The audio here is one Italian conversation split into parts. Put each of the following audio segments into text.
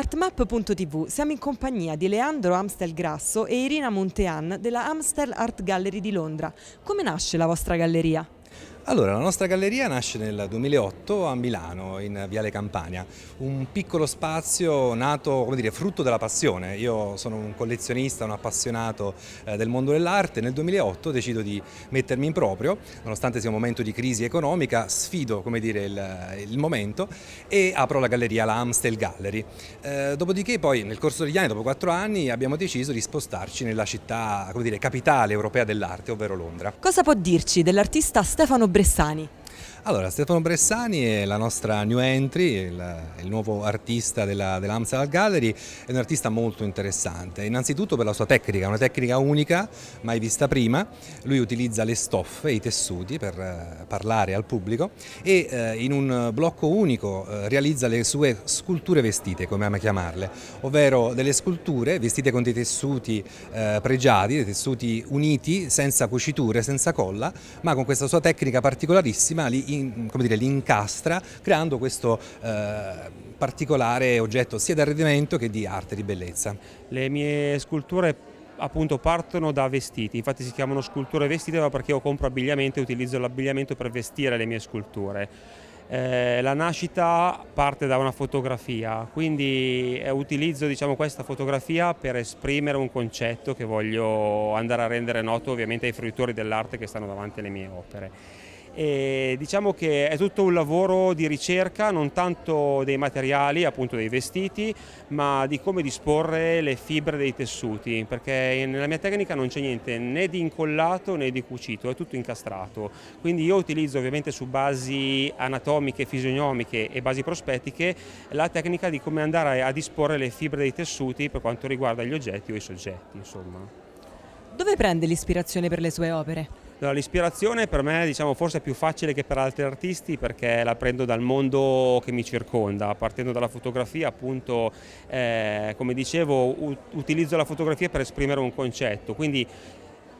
Artmap.tv siamo in compagnia di Leandro Amstel Grasso e Irina Montean della Amstel Art Gallery di Londra. Come nasce la vostra galleria? Allora, la nostra galleria nasce nel 2008 a Milano, in Viale Campania, un piccolo spazio nato, come dire, frutto della passione. Io sono un collezionista, un appassionato eh, del mondo dell'arte, nel 2008 decido di mettermi in proprio, nonostante sia un momento di crisi economica, sfido, come dire, il, il momento e apro la galleria, la Amstel Gallery. Eh, dopodiché poi, nel corso degli anni, dopo quattro anni, abbiamo deciso di spostarci nella città, come dire, capitale europea dell'arte, ovvero Londra. Cosa può dirci dell'artista Stefano Brezzi? Bressani. Allora, Stefano Bressani è la nostra new entry, il, il nuovo artista dell'Amsterdam Gallery, è un artista molto interessante, innanzitutto per la sua tecnica, una tecnica unica, mai vista prima, lui utilizza le stoffe, i tessuti per eh, parlare al pubblico e eh, in un blocco unico eh, realizza le sue sculture vestite, come ama chiamarle, ovvero delle sculture vestite con dei tessuti eh, pregiati, dei tessuti uniti, senza cuciture, senza colla, ma con questa sua tecnica particolarissima li in, dire, li incastra creando questo eh, particolare oggetto sia di arredamento che di arte, di bellezza. Le mie sculture appunto partono da vestiti, infatti si chiamano sculture vestite perché io compro abbigliamento e utilizzo l'abbigliamento per vestire le mie sculture. Eh, la nascita parte da una fotografia, quindi eh, utilizzo diciamo, questa fotografia per esprimere un concetto che voglio andare a rendere noto ovviamente ai fruitori dell'arte che stanno davanti alle mie opere. E diciamo che è tutto un lavoro di ricerca non tanto dei materiali, appunto dei vestiti, ma di come disporre le fibre dei tessuti, perché nella mia tecnica non c'è niente né di incollato né di cucito, è tutto incastrato. Quindi io utilizzo ovviamente su basi anatomiche, fisionomiche e basi prospettiche la tecnica di come andare a disporre le fibre dei tessuti per quanto riguarda gli oggetti o i soggetti, insomma. Dove prende l'ispirazione per le sue opere? No, l'ispirazione per me diciamo, forse è più facile che per altri artisti perché la prendo dal mondo che mi circonda, partendo dalla fotografia appunto, eh, come dicevo, utilizzo la fotografia per esprimere un concetto, quindi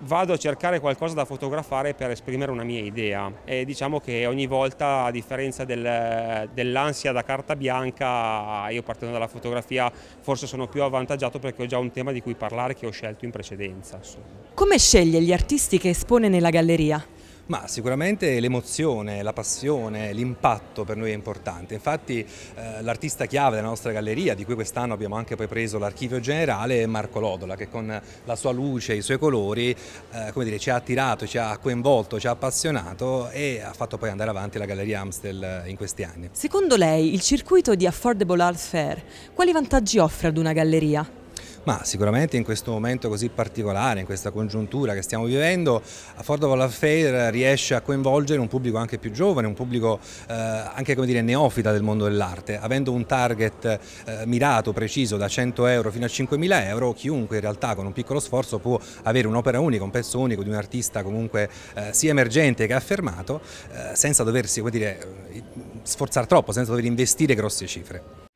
vado a cercare qualcosa da fotografare per esprimere una mia idea e diciamo che ogni volta a differenza del, dell'ansia da carta bianca io partendo dalla fotografia forse sono più avvantaggiato perché ho già un tema di cui parlare che ho scelto in precedenza. Insomma. Come sceglie gli artisti che espone nella galleria? Ma sicuramente l'emozione, la passione, l'impatto per noi è importante. Infatti eh, l'artista chiave della nostra galleria, di cui quest'anno abbiamo anche poi preso l'archivio generale, è Marco Lodola, che con la sua luce, e i suoi colori, eh, come dire, ci ha attirato, ci ha coinvolto, ci ha appassionato e ha fatto poi andare avanti la galleria Amstel eh, in questi anni. Secondo lei il circuito di Affordable Art Fair quali vantaggi offre ad una galleria? Ma sicuramente in questo momento così particolare, in questa congiuntura che stiamo vivendo, Affordable Affair riesce a coinvolgere un pubblico anche più giovane, un pubblico eh, anche come dire neofita del mondo dell'arte, avendo un target eh, mirato, preciso, da 100 euro fino a 5.000 euro, chiunque in realtà con un piccolo sforzo può avere un'opera unica, un pezzo unico di un artista comunque eh, sia emergente che affermato, eh, senza doversi come dire, eh, sforzare troppo, senza dover investire grosse cifre.